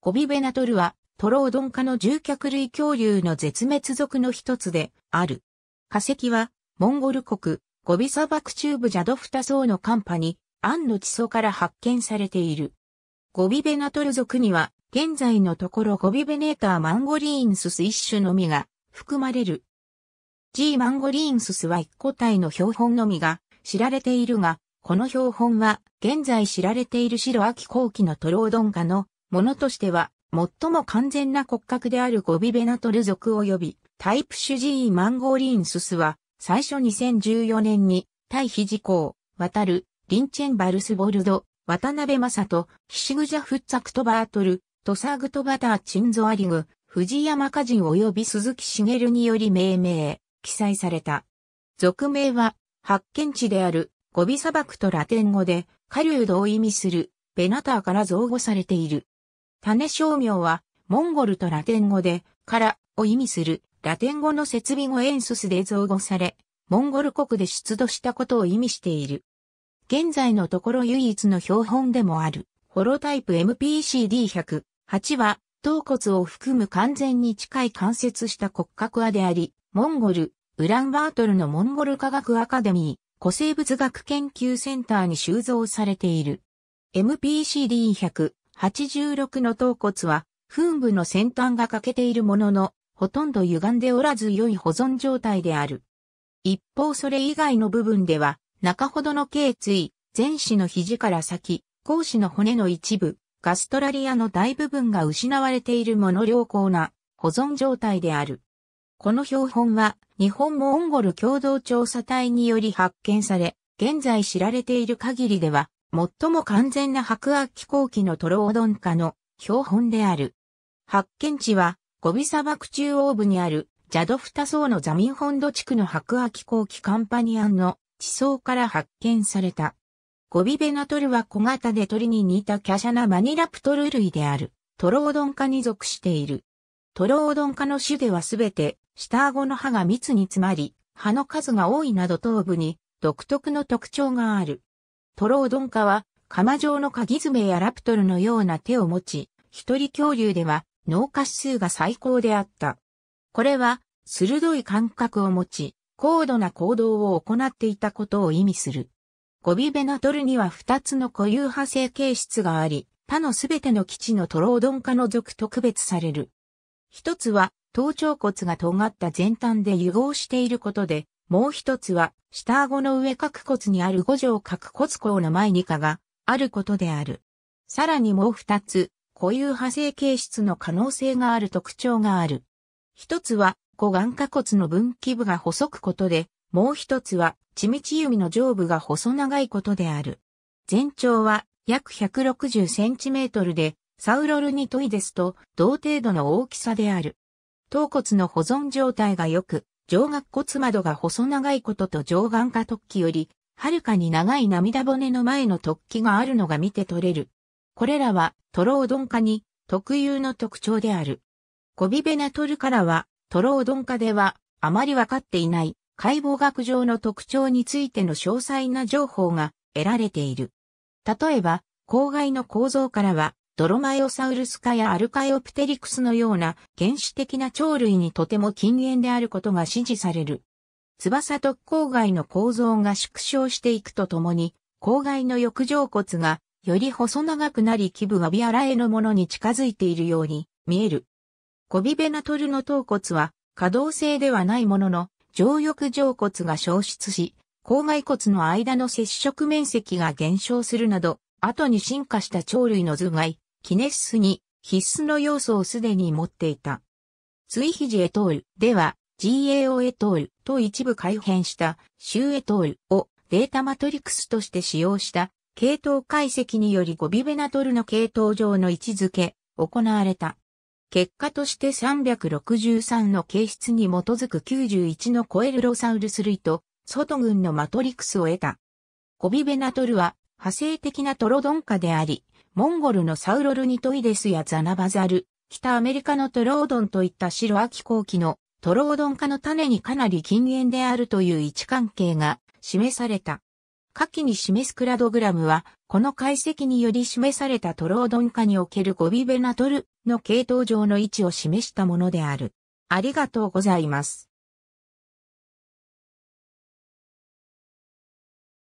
コビベナトルは、トロードン科の獣脚類恐竜の絶滅族の一つである。化石は、モンゴル国、ゴビ砂漠中部ジャドフタ層の寒波に、アンの地層から発見されている。ゴビベナトル族には、現在のところゴビベネーターマンゴリーンスス一種のみが含まれる。G マンゴリーンススは一個体の標本のみが知られているが、この標本は現在知られている白秋後期のトロードン科のものとしては、最も完全な骨格であるゴビベナトル属及び、タイプ種 G マンゴーリーンススは、最初2014年に、対比事項、渡る、リンチェンバルスボルド、渡辺正人、ヒシグジャフッツァクトバートル、トサグトバターチンゾアリグ、藤山歌人及び鈴木茂により命名、記載された。俗名は、発見地である、ゴビ砂漠とラテン語で、狩人を意味する、ベナターから造語されている。種商名は、モンゴルとラテン語で、からを意味する、ラテン語の設備語エンソスで造語され、モンゴル国で出土したことを意味している。現在のところ唯一の標本でもある、ホロタイプ MPCD108 は、頭骨を含む完全に近い関節した骨格輪であり、モンゴル、ウランバートルのモンゴル科学アカデミー、古生物学研究センターに収蔵されている。MPCD100 86の頭骨は、噴部の先端が欠けているものの、ほとんど歪んでおらず良い保存状態である。一方それ以外の部分では、中ほどの頸椎、前肢の肘から先、後肢の骨の一部、ガストラリアの大部分が失われているもの良好な保存状態である。この標本は日本モンゴル共同調査隊により発見され、現在知られている限りでは最も完全な白亜紀後期のトロオドン科の標本である。発見地は、ゴビ砂漠中央部にある、ジャドフタ層のザミンホンド地区の白亜紀後期カンパニアンの地層から発見された。ゴビベナトルは小型で鳥に似た華奢なマニラプトル類である、トロオドン科に属している。トロオドン科の種ではすべて、下顎の歯が密に詰まり、歯の数が多いなど頭部に独特の特徴がある。トロードン科は、釜状のカギ爪やラプトルのような手を持ち、一人恐竜では脳下指数が最高であった。これは、鋭い感覚を持ち、高度な行動を行っていたことを意味する。ゴビベナトルには2つの固有派生形質があり、他のすべての基地のトロードン科の属と区別される。一つは、頭頂骨が尖った前端で融合していることで、もう一つは、下顎の上角骨にある五条角骨孔の前に下があることである。さらにもう二つ、固有派生形質の可能性がある特徴がある。一つは、五眼下骨の分岐部が細くことで、もう一つは、地道弓の上部が細長いことである。全長は約160センチメートルで、サウロルニトイデスと同程度の大きさである。頭骨の保存状態が良く、上顎骨窓が細長いことと上眼下突起より、はるかに長い涙骨の前の突起があるのが見て取れる。これらは、トロオドン科に特有の特徴である。コビベナトルからは、トロオドン科では、あまりわかっていない解剖学上の特徴についての詳細な情報が得られている。例えば、公害の構造からは、ドロマエオサウルス科やアルカイオプテリクスのような原始的な鳥類にとても近煙であることが支持される。翼特攻外の構造が縮小していくとともに、口外の翼状骨がより細長くなり基部がビアラへのものに近づいているように見える。コビベナトルの頭骨は可動性ではないものの、上翼上骨が消失し、口外骨の間の接触面積が減少するなど、後に進化した鳥類の頭蓋、キネシスに必須の要素をすでに持っていた。ツイヒジエトールでは GAO エトールと一部改変したシューエトールをデータマトリクスとして使用した系統解析によりゴビベナトルの系統上の位置づけ行われた。結果として363の形質に基づく91のコエルロサウルス類と外群のマトリクスを得た。ゴビベナトルは派生的なトロドン化であり、モンゴルのサウロルニトイデスやザナバザル、北アメリカのトロードンといった白秋後期のトロードン化の種にかなり近縁であるという位置関係が示された。下記に示すクラドグラムは、この解析により示されたトロードン化におけるゴビベナトルの系統上の位置を示したものである。ありがとうございます。